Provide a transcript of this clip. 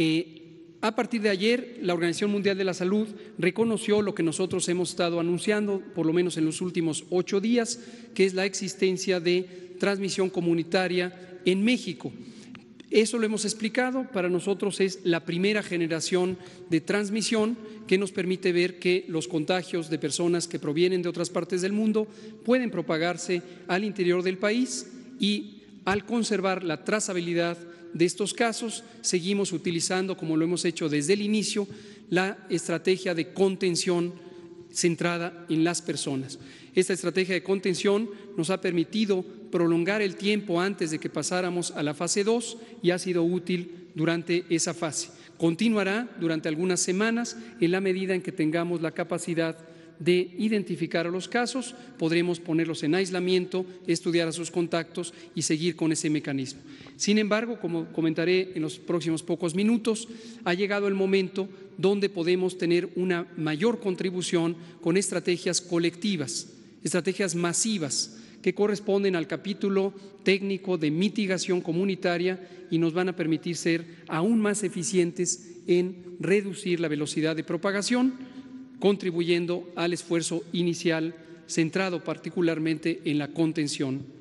Eh, a partir de ayer, la Organización Mundial de la Salud reconoció lo que nosotros hemos estado anunciando, por lo menos en los últimos ocho días, que es la existencia de transmisión comunitaria en México. Eso lo hemos explicado, para nosotros es la primera generación de transmisión que nos permite ver que los contagios de personas que provienen de otras partes del mundo pueden propagarse al interior del país y al conservar la trazabilidad de estos casos, seguimos utilizando, como lo hemos hecho desde el inicio, la estrategia de contención centrada en las personas. Esta estrategia de contención nos ha permitido prolongar el tiempo antes de que pasáramos a la fase 2 y ha sido útil durante esa fase. Continuará durante algunas semanas en la medida en que tengamos la capacidad de identificar a los casos, podremos ponerlos en aislamiento, estudiar a sus contactos y seguir con ese mecanismo. Sin embargo, como comentaré en los próximos pocos minutos, ha llegado el momento donde podemos tener una mayor contribución con estrategias colectivas, estrategias masivas que corresponden al capítulo técnico de mitigación comunitaria y nos van a permitir ser aún más eficientes en reducir la velocidad de propagación contribuyendo al esfuerzo inicial centrado particularmente en la contención